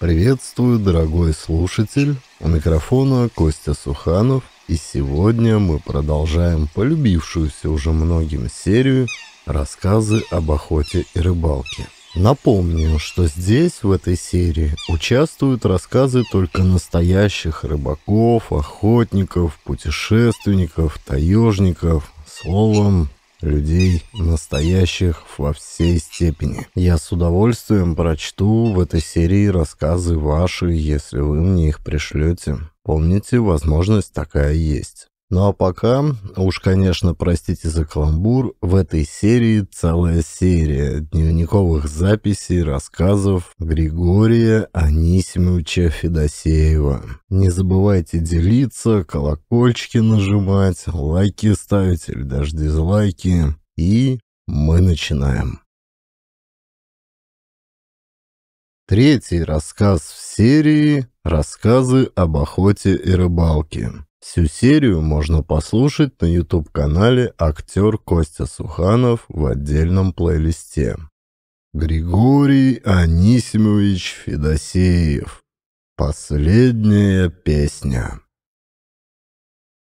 Приветствую, дорогой слушатель. У микрофона Костя Суханов. И сегодня мы продолжаем полюбившуюся уже многим серию «Рассказы об охоте и рыбалке». Напомню, что здесь, в этой серии, участвуют рассказы только настоящих рыбаков, охотников, путешественников, таежников, словом, людей, настоящих во всей степени. Я с удовольствием прочту в этой серии рассказы ваши, если вы мне их пришлете. Помните, возможность такая есть. Ну а пока, уж, конечно, простите за каламбур, в этой серии целая серия дневниковых записей, рассказов Григория Анисимовича Федосеева. Не забывайте делиться, колокольчики нажимать, лайки ставить или даже дизлайки. И мы начинаем. Третий рассказ в серии «Рассказы об охоте и рыбалке». Всю серию можно послушать на YouTube-канале актер Костя Суханов в отдельном плейлисте. Григорий Анисимович Федосеев. Последняя песня.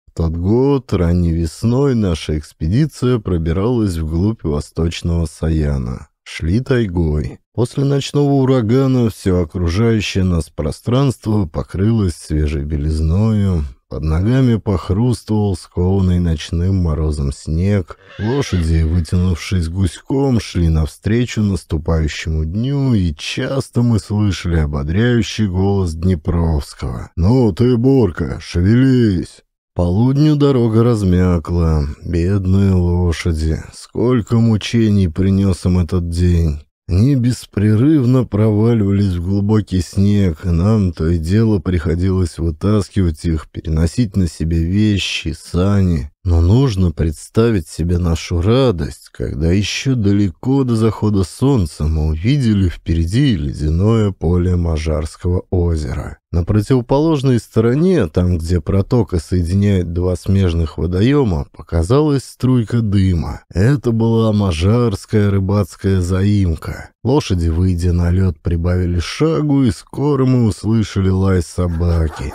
В тот год, ранней весной, наша экспедиция пробиралась вглубь восточного Саяна. Шли тайгой. После ночного урагана все окружающее нас пространство покрылось свежей белизною, под ногами похрустывал скованный ночным морозом снег. Лошади, вытянувшись гуськом, шли навстречу наступающему дню, и часто мы слышали ободряющий голос Днепровского. «Ну ты, Борка, шевелись!» Полудню дорога размякла. Бедные лошади. Сколько мучений принес им этот день. Они беспрерывно проваливались в глубокий снег, и нам то и дело приходилось вытаскивать их, переносить на себе вещи, сани. Но нужно представить себе нашу радость, когда еще далеко до захода солнца мы увидели впереди ледяное поле Мажарского озера. На противоположной стороне, там, где протока соединяет два смежных водоема, показалась струйка дыма. Это была Мажарская рыбацкая заимка. Лошади, выйдя на лед, прибавили шагу, и скоро мы услышали лай собаки.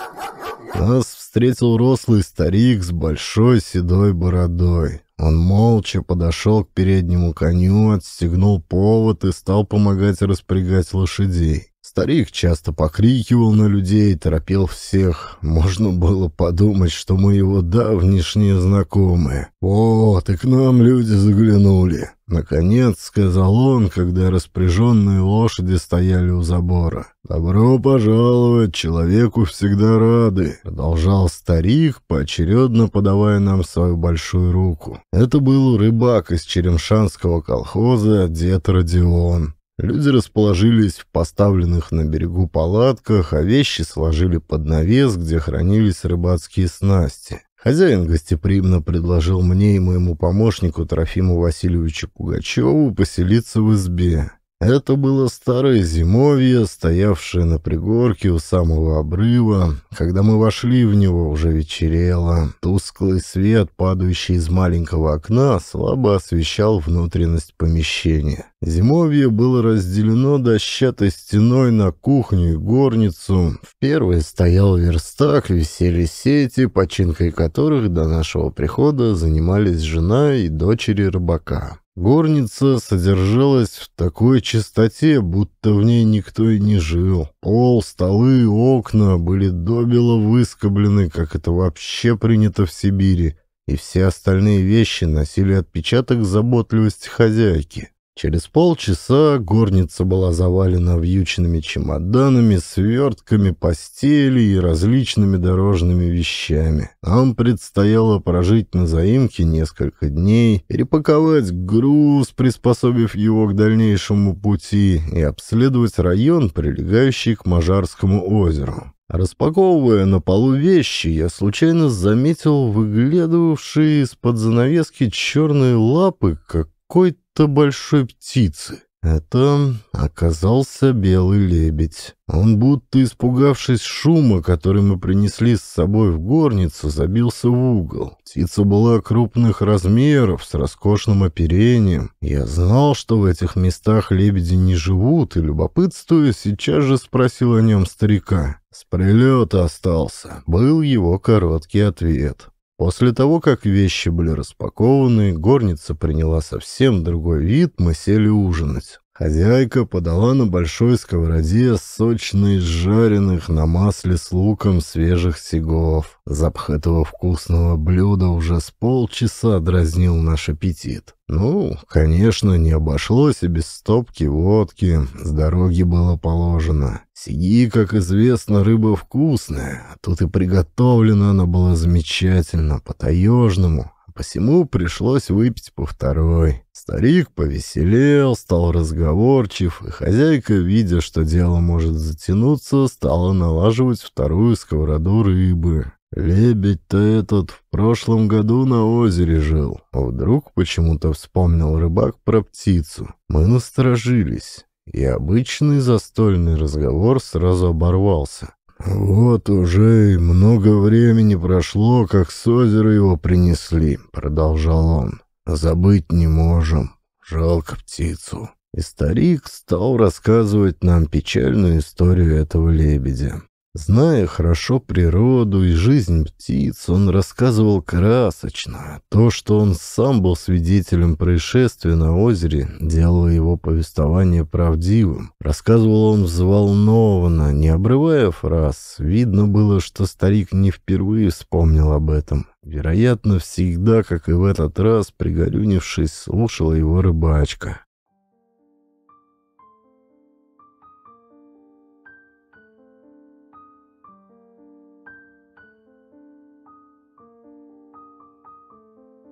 Нас встретил рослый старик с большой седой бородой. Он молча подошел к переднему коню, отстегнул повод и стал помогать распрягать лошадей. Старик часто покрикивал на людей, торопил всех. Можно было подумать, что мы его давнишние знакомые. «Вот, и к нам люди заглянули!» Наконец, сказал он, когда распряженные лошади стояли у забора. «Добро пожаловать, человеку всегда рады», — продолжал старик, поочередно подавая нам свою большую руку. Это был рыбак из Черемшанского колхоза, дед Родион. Люди расположились в поставленных на берегу палатках, а вещи сложили под навес, где хранились рыбацкие снасти. Хозяин гостеприимно предложил мне и моему помощнику Трофиму Васильевичу Пугачеву поселиться в избе. Это было старое зимовье, стоявшее на пригорке у самого обрыва. Когда мы вошли в него, уже вечерело. Тусклый свет, падающий из маленького окна, слабо освещал внутренность помещения. Зимовье было разделено дощатой стеной на кухню и горницу. В первой стоял верстак, висели сети, починкой которых до нашего прихода занимались жена и дочери рыбака. Горница содержалась в такой чистоте, будто в ней никто и не жил. Пол, столы окна были добело выскоблены, как это вообще принято в Сибири, и все остальные вещи носили отпечаток заботливости хозяйки. Через полчаса горница была завалена вьючными чемоданами, свертками, постели и различными дорожными вещами. Нам предстояло прожить на заимке несколько дней, перепаковать груз, приспособив его к дальнейшему пути, и обследовать район, прилегающий к Мажарскому озеру. Распаковывая на полу вещи, я случайно заметил выглядывавшие из-под занавески черные лапы какой-то вместо большой птицы. Это оказался белый лебедь. Он, будто испугавшись шума, который мы принесли с собой в горницу, забился в угол. Птица была крупных размеров, с роскошным оперением. Я знал, что в этих местах лебеди не живут, и, любопытствуя, сейчас же спросил о нем старика. «С прилета остался», — был его короткий ответ. После того, как вещи были распакованы, горница приняла совсем другой вид, мы сели ужинать. Хозяйка подала на большой сковороде сочный жареных на масле с луком свежих сигов. Запах этого вкусного блюда уже с полчаса дразнил наш аппетит. Ну, конечно, не обошлось и без стопки водки, с дороги было положено. Сиги, как известно, рыба вкусная, а тут и приготовлена она была замечательно, по-таежному, посему пришлось выпить по второй. Старик повеселел, стал разговорчив, и хозяйка, видя, что дело может затянуться, стала налаживать вторую сковороду рыбы. Лебедь-то этот в прошлом году на озере жил. вдруг почему-то вспомнил рыбак про птицу. Мы насторожились, и обычный застольный разговор сразу оборвался. «Вот уже и много времени прошло, как с озера его принесли», — продолжал он. «Забыть не можем. Жалко птицу». И старик стал рассказывать нам печальную историю этого лебедя. Зная хорошо природу и жизнь птиц, он рассказывал красочно. То, что он сам был свидетелем происшествия на озере, делало его повествование правдивым. Рассказывал он взволнованно, не обрывая фраз. Видно было, что старик не впервые вспомнил об этом. Вероятно, всегда, как и в этот раз, пригорюнившись, слушала его рыбачка.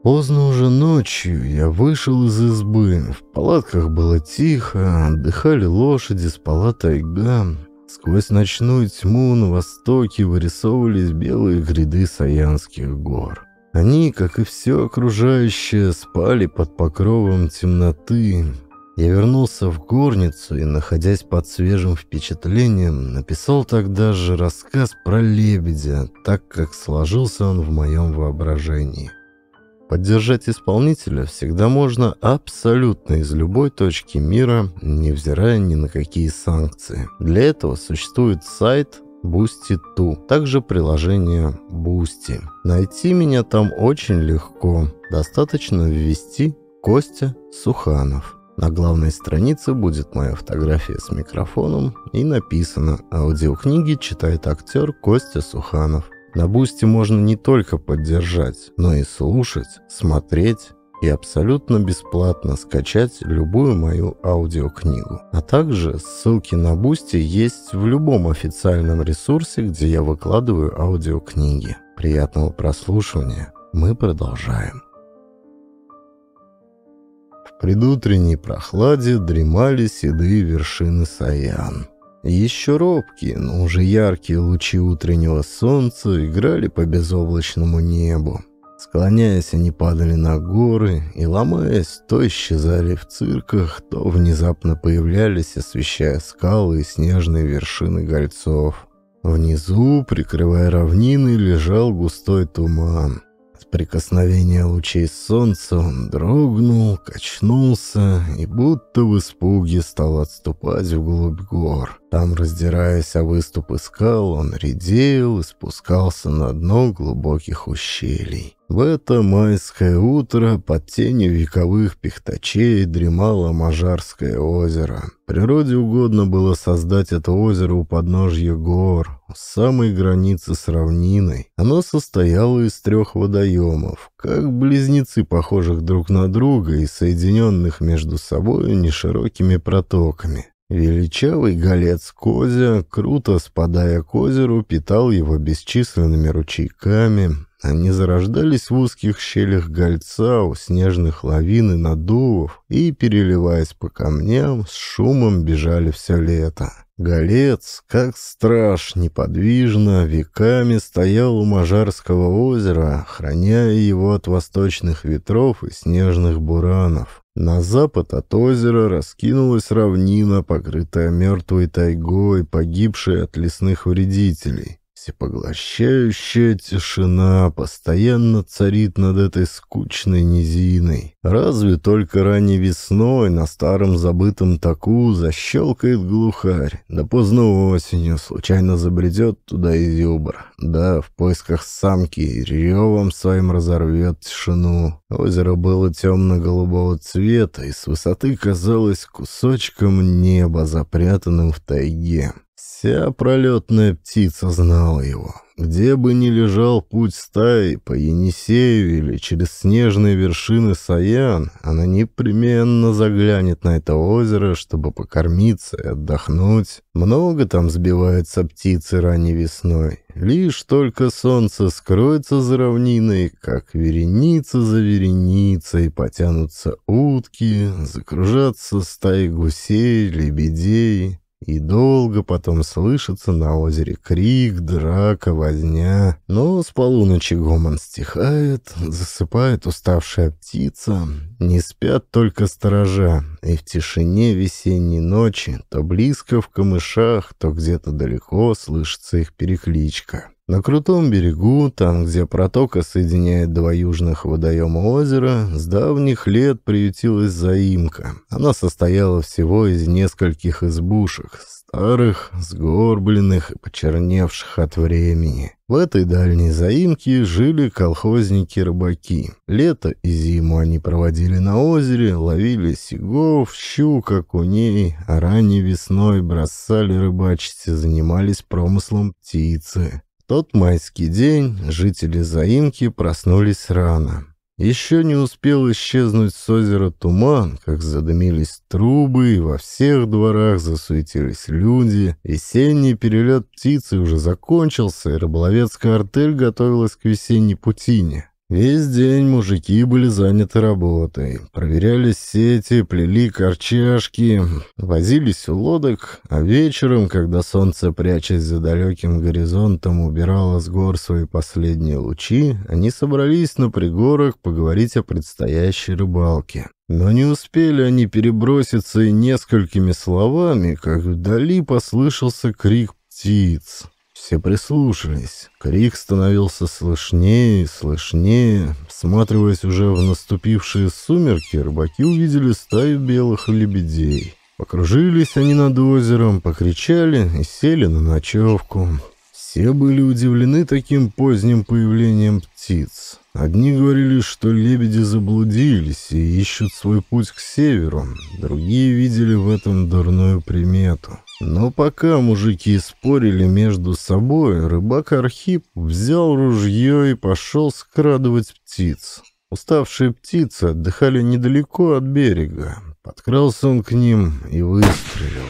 Поздно уже ночью я вышел из избы. В палатках было тихо, отдыхали лошади, спала тайга. Сквозь ночную тьму на востоке вырисовывались белые гряды Саянских гор. Они, как и все окружающее, спали под покровом темноты. Я вернулся в горницу и, находясь под свежим впечатлением, написал тогда же рассказ про лебедя, так как сложился он в моем воображении. Поддержать исполнителя всегда можно абсолютно из любой точки мира, невзирая ни на какие санкции. Для этого существует сайт Boosty2, также приложение Boosty. Найти меня там очень легко. Достаточно ввести Костя Суханов. На главной странице будет моя фотография с микрофоном и написано «Аудиокниги читает актер Костя Суханов». На Бусти можно не только поддержать, но и слушать, смотреть и абсолютно бесплатно скачать любую мою аудиокнигу. А также ссылки на Бусти есть в любом официальном ресурсе, где я выкладываю аудиокниги. Приятного прослушивания. Мы продолжаем. В предутренней прохладе дремали седые вершины Саян. Еще робкие, но уже яркие лучи утреннего солнца играли по безоблачному небу. Склоняясь, они падали на горы и, ломаясь, то исчезали в цирках, то внезапно появлялись, освещая скалы и снежные вершины гольцов. Внизу, прикрывая равнины, лежал густой туман прикосновения лучей солнца он дрогнул, качнулся и будто в испуге стал отступать вглубь гор. Там, раздираясь о выступы скал, он редел и спускался на дно глубоких ущелий. В это майское утро под тенью вековых пихтачей дремало Мажарское озеро. Природе угодно было создать это озеро у подножья гор, у самой границы с равниной. Оно состояло из трех водоемов, как близнецы, похожих друг на друга и соединенных между собой неширокими протоками. Величавый голец Козя, круто спадая к озеру, питал его бесчисленными ручейками, они зарождались в узких щелях гольца, у снежных лавин и надувов, и, переливаясь по камням, с шумом бежали все лето. Голец, как страж, неподвижно, веками стоял у Мажарского озера, охраняя его от восточных ветров и снежных буранов. На запад от озера раскинулась равнина, покрытая мертвой тайгой, погибшей от лесных вредителей всепоглощающая тишина постоянно царит над этой скучной низиной. Разве только ранней весной на старом забытом таку защелкает глухарь, да поздно осенью случайно забредет туда и изюбр, да в поисках самки ревом своим разорвет тишину. Озеро было темно-голубого цвета и с высоты казалось кусочком неба, запрятанным в тайге. Вся пролетная птица знала его. Где бы ни лежал путь стаи, по Енисею или через снежные вершины Саян, она непременно заглянет на это озеро, чтобы покормиться и отдохнуть. Много там сбиваются птицы ранней весной. Лишь только солнце скроется за равниной, как вереница за вереницей потянутся утки, закружатся стаи гусей, лебедей. И долго потом слышится на озере крик, драка, возня. Но с полуночи гомон стихает, засыпает уставшая птица. Не спят только сторожа, и в тишине весенней ночи то близко в камышах, то где-то далеко слышится их перекличка. На крутом берегу, там, где протока соединяет два южных водоема озера, с давних лет приютилась заимка. Она состояла всего из нескольких избушек, старых, сгорбленных и почерневших от времени. В этой дальней заимке жили колхозники-рыбаки. Лето и зиму они проводили на озере, ловили сигов, щук, окуней, а ранней весной бросали рыбачить и занимались промыслом птицы тот майский день жители заимки проснулись рано. Еще не успел исчезнуть с озера туман, как задымились трубы, и во всех дворах засуетились люди. Весенний перелет птицы уже закончился, и рыболовецкая артель готовилась к весенней путине. Весь день мужики были заняты работой. Проверяли сети, плели корчашки, возились у лодок, а вечером, когда солнце, прячась за далеким горизонтом, убирало с гор свои последние лучи, они собрались на пригорок поговорить о предстоящей рыбалке. Но не успели они переброситься и несколькими словами, как вдали послышался крик птиц. Все прислушались. Крик становился слышнее и слышнее. Всматриваясь уже в наступившие сумерки, рыбаки увидели стаю белых лебедей. Покружились они над озером, покричали и сели на ночевку. Все были удивлены таким поздним появлением птиц. Одни говорили, что лебеди заблудились и ищут свой путь к северу, другие видели в этом дурную примету. Но пока мужики спорили между собой, рыбак Архип взял ружье и пошел скрадывать птиц. Уставшие птицы отдыхали недалеко от берега. Подкрался он к ним и выстрелил.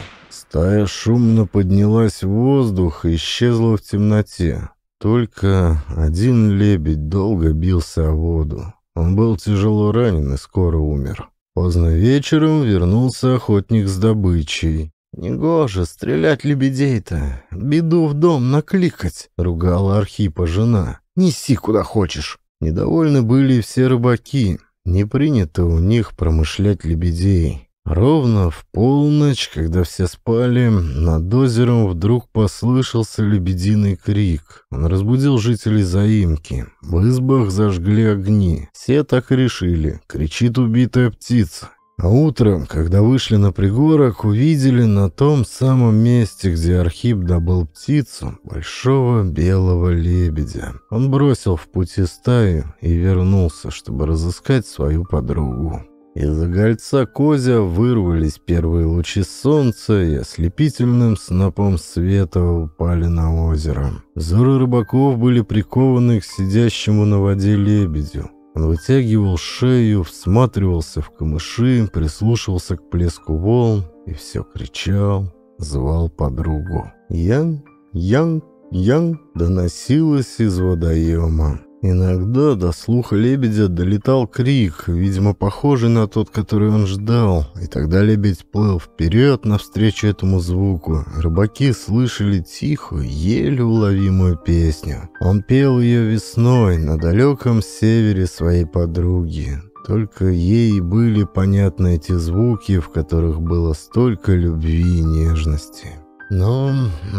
Стая шумно поднялась в воздух и исчезла в темноте. Только один лебедь долго бился о воду. Он был тяжело ранен и скоро умер. Поздно вечером вернулся охотник с добычей. «Негоже стрелять лебедей-то! Беду в дом накликать!» — ругала Архипа жена. «Неси куда хочешь!» Недовольны были все рыбаки. Не принято у них промышлять лебедей. Ровно в полночь, когда все спали, над озером вдруг послышался лебединый крик. Он разбудил жителей заимки. В избах зажгли огни. Все так решили. Кричит убитая птица. А утром, когда вышли на пригорок, увидели на том самом месте, где Архип добыл птицу, большого белого лебедя. Он бросил в пути стаю и вернулся, чтобы разыскать свою подругу. Из гольца Козя вырвались первые лучи солнца и ослепительным снопом света упали на озеро. Взоры рыбаков были прикованы к сидящему на воде лебедю. Он вытягивал шею, всматривался в камыши, прислушивался к плеску волн и все кричал, звал подругу. «Ян! Ян!» Ян доносилось из водоема. Иногда до слуха лебедя долетал крик, видимо, похожий на тот, который он ждал, и тогда лебедь плыл вперед навстречу этому звуку. Рыбаки слышали тихую, еле уловимую песню. Он пел ее весной на далеком севере своей подруги. Только ей были понятны эти звуки, в которых было столько любви и нежности. Но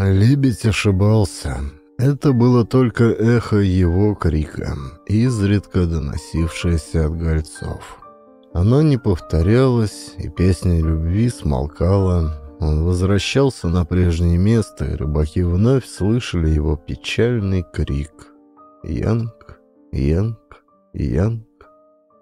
лебедь ошибался. Это было только эхо его крика, изредка доносившееся от гольцов. Оно не повторялось, и песня любви смолкала. Он возвращался на прежнее место, и рыбаки вновь слышали его печальный крик. «Янг! Янг! Янг!»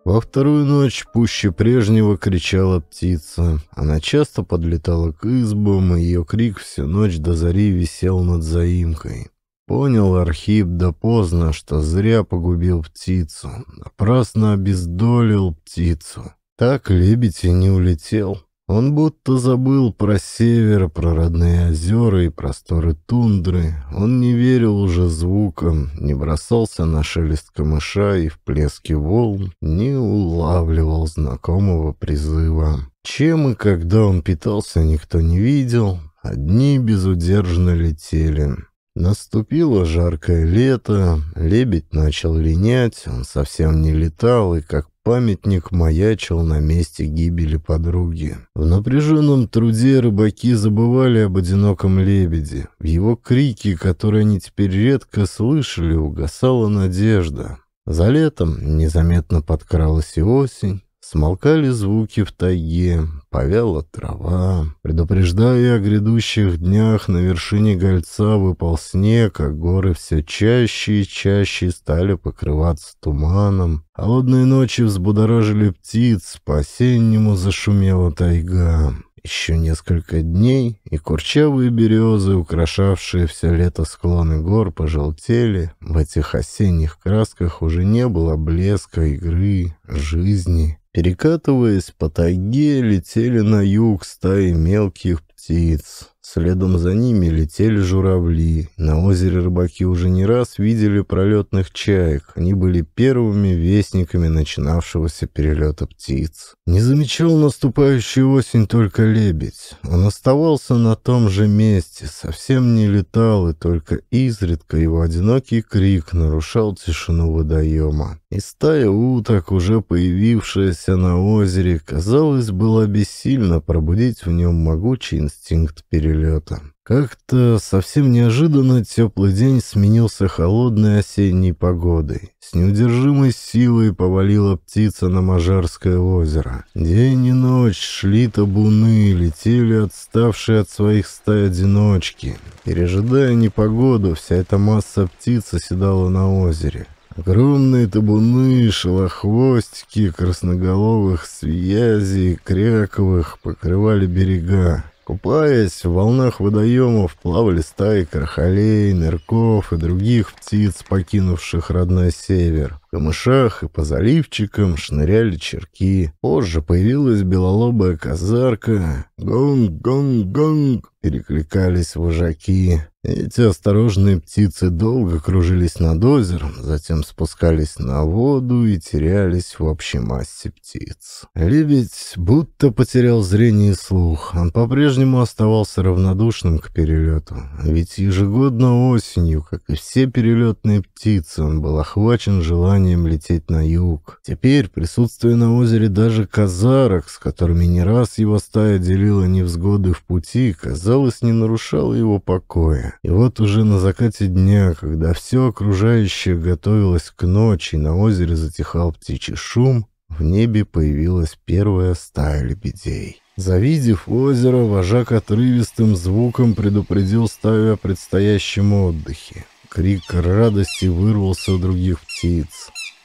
Во вторую ночь пуще прежнего кричала птица. Она часто подлетала к избам, и ее крик всю ночь до зари висел над заимкой. Понял Архип да поздно, что зря погубил птицу, напрасно обездолил птицу. Так лебедь и не улетел. Он будто забыл про север, про родные озера и просторы тундры. Он не верил уже звукам, не бросался на шелест камыша и в плеске волн, не улавливал знакомого призыва. Чем и когда он питался, никто не видел. Одни безудержно летели. Наступило жаркое лето, лебедь начал линять, он совсем не летал и как памятник маячил на месте гибели подруги. В напряженном труде рыбаки забывали об одиноком лебеде. В его крике, которые они теперь редко слышали, угасала надежда. За летом незаметно подкралась и осень, смолкали звуки в тайге, Повела трава, предупреждая о грядущих днях, на вершине гольца выпал снег, а горы все чаще и чаще стали покрываться туманом. Холодные ночи взбудоражили птиц, по-осеннему зашумела тайга. Еще несколько дней, и курчавые березы, украшавшие все лето склоны гор, пожелтели. В этих осенних красках уже не было блеска игры, жизни. Перекатываясь по тайге, летели на юг стаи мелких птиц. Следом за ними летели журавли. На озере рыбаки уже не раз видели пролетных чаек. Они были первыми вестниками начинавшегося перелета птиц. Не замечал наступающую осень только лебедь. Он оставался на том же месте, совсем не летал, и только изредка его одинокий крик нарушал тишину водоема. И стая уток, уже появившаяся на озере, казалось, была бессильна пробудить в нем могучий инстинкт перелета. Как-то совсем неожиданно теплый день сменился холодной осенней погодой. С неудержимой силой повалила птица на Мажарское озеро. День и ночь шли табуны, летели отставшие от своих стай одиночки. Пережидая непогоду, вся эта масса птиц оседала на озере. Огромные табуны, шелохвостики, красноголовых, связей, кряковых покрывали берега. Купаясь в волнах водоемов, плавали стаи крахолей, нырков и других птиц, покинувших родной север. В камышах и по заливчикам шныряли черки. Позже появилась белолобая казарка. Гонг-гонг-гонг! перекликались вожаки. Эти осторожные птицы долго кружились над озером, затем спускались на воду и терялись в общей массе птиц. Лебедь будто потерял зрение и слух. Он по-прежнему оставался равнодушным к перелету. Ведь ежегодно осенью, как и все перелетные птицы, он был охвачен желанием лететь на юг. Теперь, присутствие на озере даже казарок, с которыми не раз его стая делила невзгоды в пути, казалось казалось, не нарушало его покоя. И вот уже на закате дня, когда все окружающее готовилось к ночи, на озере затихал птичий шум, в небе появилась первая стая лебедей. Завидев озеро, вожак отрывистым звуком предупредил стаю о предстоящем отдыхе. Крик радости вырвался у других птиц.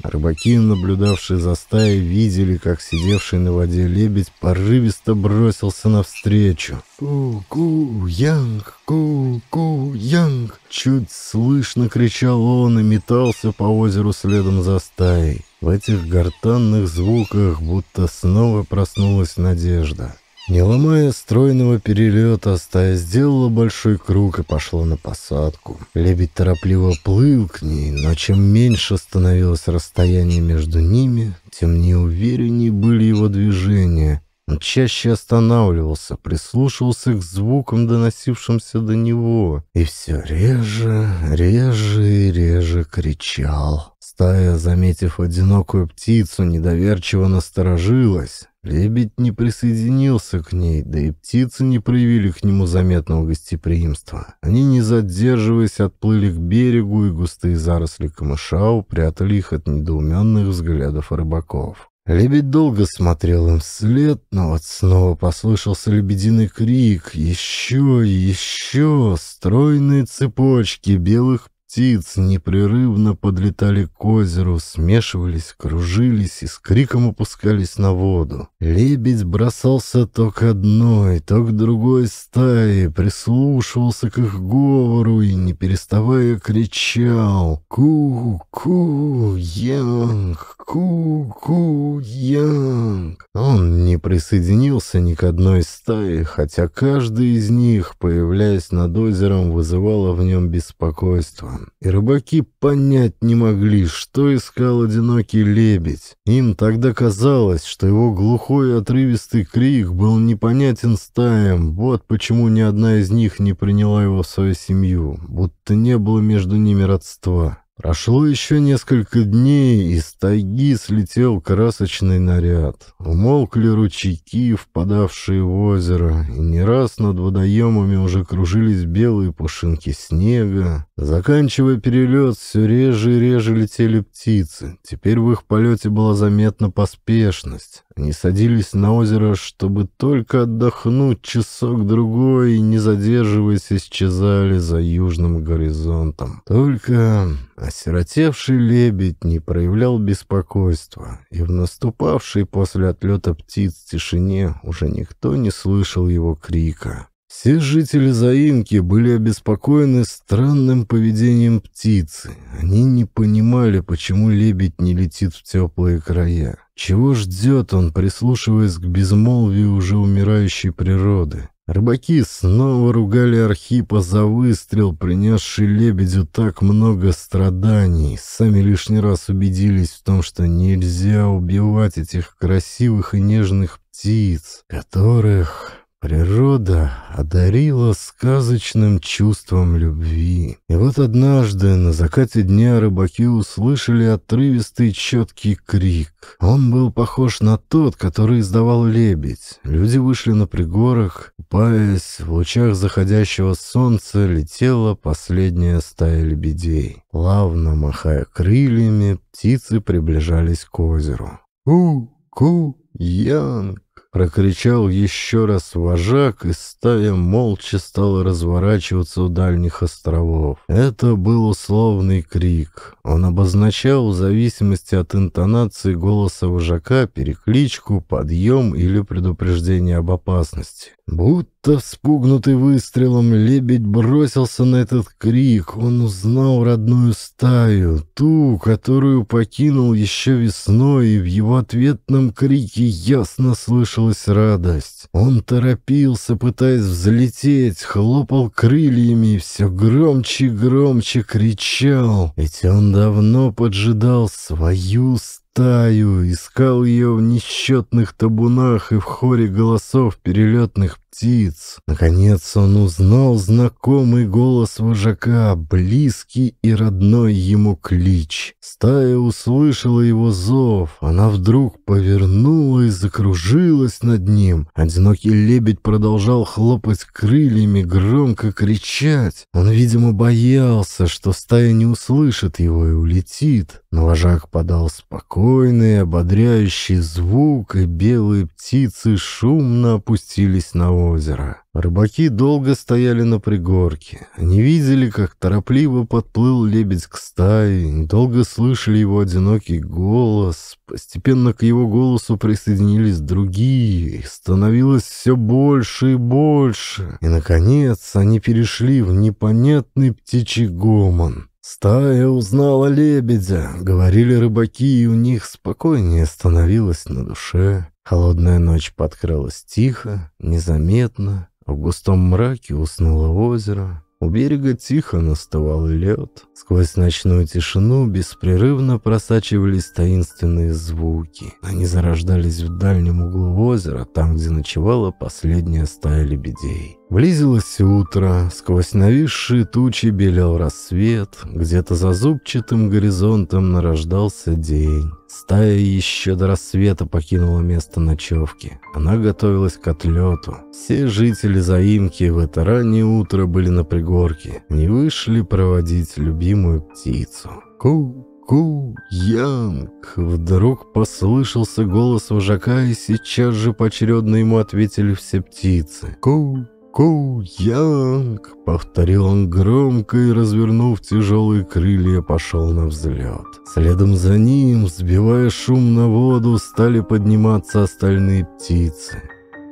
Рыбаки, наблюдавшие за стаей, видели, как сидевший на воде лебедь порывисто бросился навстречу. «Ку-ку, Янг, ку-ку, Янг!» Чуть слышно кричал он и метался по озеру следом за стаей. В этих гортанных звуках будто снова проснулась надежда. Не ломая стройного перелета, стая сделала большой круг и пошла на посадку. Лебедь торопливо плыл к ней, но чем меньше становилось расстояние между ними, тем неувереннее были его движения. Он чаще останавливался, прислушивался к звукам, доносившимся до него, и все реже, реже и реже кричал. Стая, заметив одинокую птицу, недоверчиво насторожилась. Лебедь не присоединился к ней, да и птицы не проявили к нему заметного гостеприимства. Они, не задерживаясь, отплыли к берегу, и густые заросли камыша упрятали их от недоуменных взглядов рыбаков. Лебедь долго смотрел им вслед, но вот снова послышался лебединый крик. Еще еще стройные цепочки белых птиц непрерывно подлетали к озеру, смешивались, кружились и с криком опускались на воду. Лебедь бросался то к одной, то к другой стае, прислушивался к их говору и, не переставая, кричал «Ку-ку-янг! Ку-ку-янг!» Он не присоединился ни к одной стае, хотя каждый из них, появляясь над озером, вызывало в нем беспокойство и рыбаки понять не могли, что искал одинокий лебедь. Им тогда казалось, что его глухой отрывистый крик был непонятен стаям, вот почему ни одна из них не приняла его в свою семью, будто не было между ними родства. Прошло еще несколько дней, и с тайги слетел красочный наряд. Умолкли ручейки, впадавшие в озеро, и не раз над водоемами уже кружились белые пушинки снега. Заканчивая перелет, все реже и реже летели птицы. Теперь в их полете была заметна поспешность. Они садились на озеро, чтобы только отдохнуть часок-другой и, не задерживаясь, исчезали за южным горизонтом. Только осиротевший лебедь не проявлял беспокойства, и в наступавшей после отлета птиц тишине уже никто не слышал его крика. Все жители Заимки были обеспокоены странным поведением птицы. Они не понимали, почему лебедь не летит в теплые края. Чего ждет он, прислушиваясь к безмолвию уже умирающей природы? Рыбаки снова ругали Архипа за выстрел, принесший лебедю так много страданий. Сами лишний раз убедились в том, что нельзя убивать этих красивых и нежных птиц, которых... Природа одарила сказочным чувством любви. И вот однажды на закате дня рыбаки услышали отрывистый четкий крик. Он был похож на тот, который издавал лебедь. Люди вышли на пригорок, купаясь, в лучах заходящего солнца летела последняя стая лебедей. Плавно махая крыльями, птицы приближались к озеру. «Ку! Ку! Янг!» Прокричал еще раз вожак, и стая молча стала разворачиваться у дальних островов. Это был условный крик. Он обозначал в зависимости от интонации голоса вожака перекличку, подъем или предупреждение об опасности. Будто Будто спугнутый выстрелом, лебедь бросился на этот крик. Он узнал родную стаю, ту, которую покинул еще весной, и в его ответном крике ясно слышалась радость. Он торопился, пытаясь взлететь, хлопал крыльями и все громче и громче кричал. Ведь он давно поджидал свою стаю таю, искал ее в несчетных табунах и в хоре голосов перелетных птиц. Наконец он узнал знакомый голос вожака, близкий и родной ему клич. Стая услышала его зов, она вдруг повернула и закружилась над ним. Одинокий лебедь продолжал хлопать крыльями, громко кричать. Он, видимо, боялся, что стая не услышит его и улетит. Но вожак подал спокойно Спокойный, ободряющий звук, и белые птицы шумно опустились на озеро. Рыбаки долго стояли на пригорке. Они видели, как торопливо подплыл лебедь к стае, долго слышали его одинокий голос. Постепенно к его голосу присоединились другие, становилось все больше и больше. И, наконец, они перешли в непонятный птичий гомон. «Стая узнала лебедя», — говорили рыбаки, и у них спокойнее становилось на душе. Холодная ночь подкралась тихо, незаметно. В густом мраке уснуло озеро. У берега тихо настывал лед. Сквозь ночную тишину беспрерывно просачивались таинственные звуки. Они зарождались в дальнем углу озера, там, где ночевала последняя стая лебедей. Близилось утро, сквозь нависшие тучи белел рассвет, где-то за зубчатым горизонтом нарождался день. Стая еще до рассвета покинула место ночевки. Она готовилась к отлету. Все жители заимки в это раннее утро были на пригорке, не вышли проводить любимую птицу. Ку, «Ку-Янг!» Вдруг послышался голос вожака, и сейчас же поочередно ему ответили все птицы. «Ку-Янг!» «Ку-янг!» — повторил он громко и, развернув тяжелые крылья, пошел на взлет. Следом за ним, сбивая шум на воду, стали подниматься остальные птицы.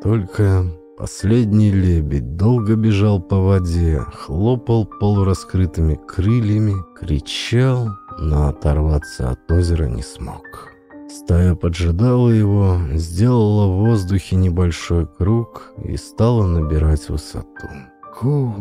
Только последний лебедь долго бежал по воде, хлопал полураскрытыми крыльями, кричал, но оторваться от озера не смог. Стая поджидала его, сделала в воздухе небольшой круг и стала набирать высоту. «Ку!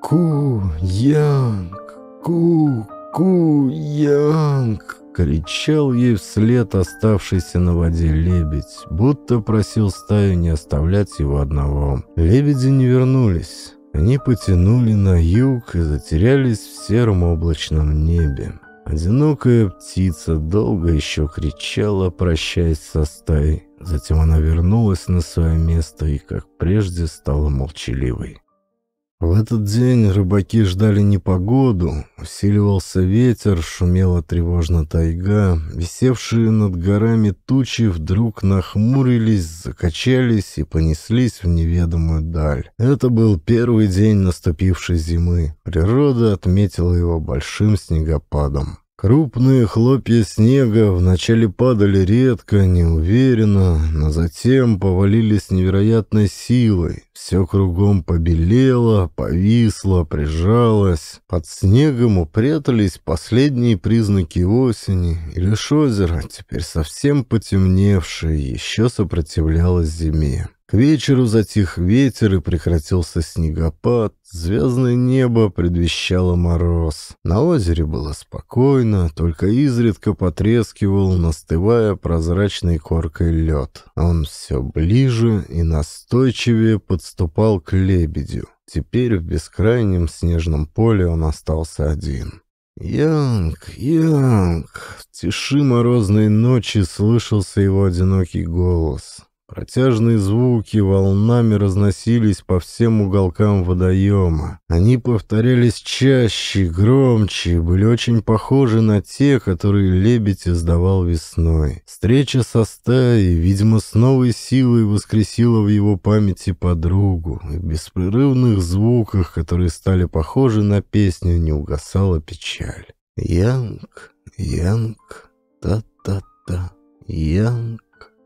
Ку! Янг! Ку! Ку! Янг!» Кричал ей вслед оставшийся на воде лебедь, будто просил стаю не оставлять его одного. Лебеди не вернулись. Они потянули на юг и затерялись в сером облачном небе. Одинокая птица долго еще кричала, прощаясь со стаей. Затем она вернулась на свое место и, как прежде, стала молчаливой. В этот день рыбаки ждали непогоду, усиливался ветер, шумела тревожно тайга, висевшие над горами тучи вдруг нахмурились, закачались и понеслись в неведомую даль. Это был первый день наступившей зимы. Природа отметила его большим снегопадом. Крупные хлопья снега вначале падали редко, неуверенно, но затем повалились с невероятной силой. Все кругом побелело, повисло, прижалось. Под снегом упрятались последние признаки осени, и лишь озеро, теперь совсем потемневшее, еще сопротивлялось зиме. К вечеру затих ветер и прекратился снегопад. Звездное небо предвещало мороз. На озере было спокойно, только изредка потрескивал, настывая прозрачной коркой лед. Он все ближе и настойчивее подступал к лебедю. Теперь в бескрайнем снежном поле он остался один. «Янг, Янг!» В тиши морозной ночи слышался его одинокий голос. Протяжные звуки волнами разносились по всем уголкам водоема. Они повторялись чаще, громче, были очень похожи на те, которые лебедь издавал весной. Встреча со стаей, видимо, с новой силой воскресила в его памяти подругу, и в беспрерывных звуках, которые стали похожи на песню, не угасала печаль. «Янг, Янг, та-та-та, Янг».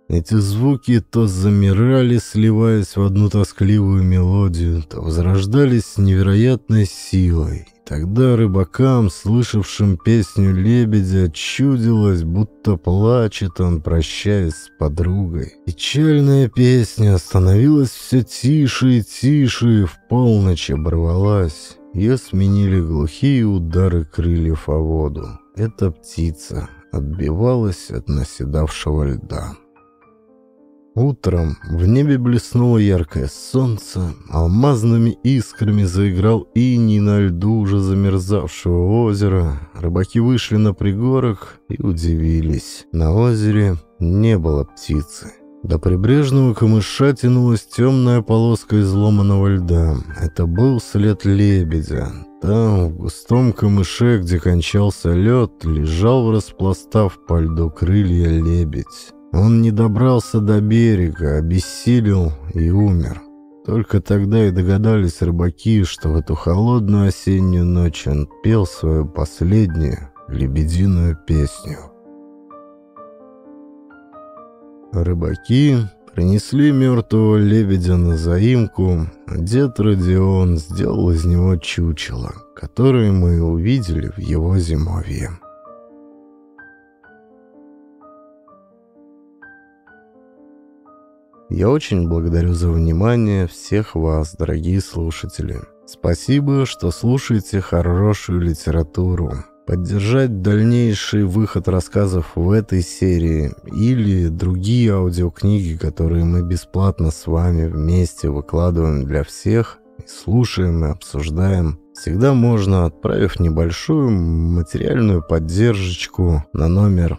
Эти звуки то замирали, сливаясь в одну тоскливую мелодию, то возрождались с невероятной силой. тогда рыбакам, слышавшим песню лебедя, чудилось, будто плачет он, прощаясь с подругой. Печальная песня становилась все тише и тише, и в полночь оборвалась. Ее сменили глухие удары крыльев о воду. Эта птица отбивалась от наседавшего льда. Утром в небе блеснуло яркое солнце, алмазными искрами заиграл иней на льду уже замерзавшего озера. Рыбаки вышли на пригорок и удивились. На озере не было птицы. До прибрежного камыша тянулась темная полоска изломанного льда. Это был след лебедя. Там, в густом камыше, где кончался лед, лежал, распластав по льду крылья лебедь. Он не добрался до берега, обессилел и умер. Только тогда и догадались рыбаки, что в эту холодную осеннюю ночь он пел свою последнюю лебединую песню. Рыбаки принесли мертвого лебедя на заимку, а дед Родион сделал из него чучело, которое мы увидели в его зимовье. Я очень благодарю за внимание всех вас, дорогие слушатели. Спасибо, что слушаете хорошую литературу. Поддержать дальнейший выход рассказов в этой серии или другие аудиокниги, которые мы бесплатно с вами вместе выкладываем для всех, и слушаем и обсуждаем, всегда можно, отправив небольшую материальную поддержку на номер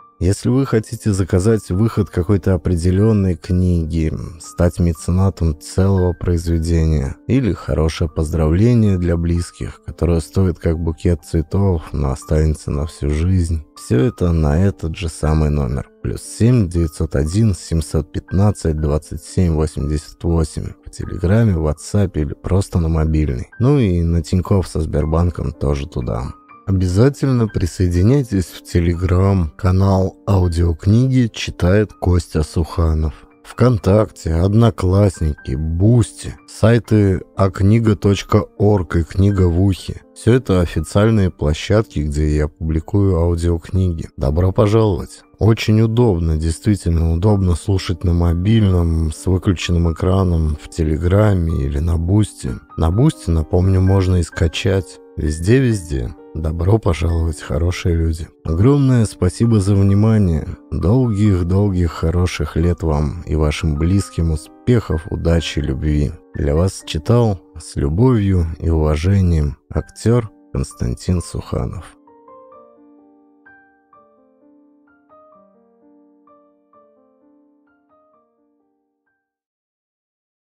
Если вы хотите заказать выход какой-то определенной книги, стать меценатом целого произведения или хорошее поздравление для близких, которое стоит как букет цветов, но останется на всю жизнь, все это на этот же самый номер. Плюс 7 901 715 27 88 в Телеграме, в WhatsApp или просто на мобильный. Ну и на Тинькофф со Сбербанком тоже туда. Обязательно присоединяйтесь в телеграм-канал аудиокниги «Читает Костя Суханов». ВКонтакте, Одноклассники, Бусти, сайты акнига.орг и Книга в ухе. Все это официальные площадки, где я публикую аудиокниги. Добро пожаловать! Очень удобно, действительно удобно слушать на мобильном с выключенным экраном в Телеграме или на Бусти. На Бусти, напомню, можно и скачать. Везде-везде. Добро пожаловать, хорошие люди. Огромное спасибо за внимание. Долгих-долгих хороших лет вам и вашим близким успехов, удачи, любви. Для вас читал с любовью и уважением актер Константин Суханов.